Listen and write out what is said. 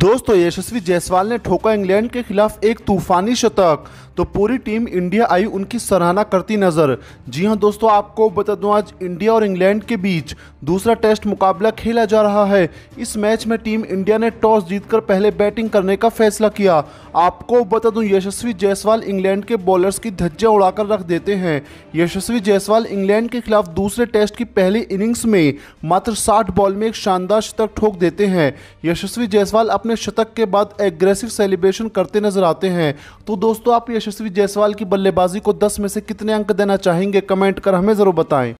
दोस्तों यशस्वी जायसवाल ने ठोका इंग्लैंड के खिलाफ एक तूफानी शतक तो पूरी टीम इंडिया आई उनकी सराहना करती नजर जी हां दोस्तों आपको बता दूं आज इंडिया और इंग्लैंड के बीच दूसरा टेस्ट मुकाबला खेला जा रहा है इस मैच में टीम इंडिया ने टॉस जीतकर पहले बैटिंग करने का फैसला किया आपको बता दूं यशस्वी जायसवाल इंग्लैंड के बॉलर्स की धज्जा उड़ाकर रख देते हैं यशस्वी जायसवाल इंग्लैंड के खिलाफ दूसरे टेस्ट की पहली इनिंग्स में मात्र साठ बॉल में एक शानदार शतक ठोक देते हैं यशस्वी जायसवाल अपने अपने शतक के बाद एग्रेसिव सेलिब्रेशन करते नजर आते हैं तो दोस्तों आप यशस्वी जायसवाल की बल्लेबाजी को 10 में से कितने अंक देना चाहेंगे कमेंट कर हमें ज़रूर बताएं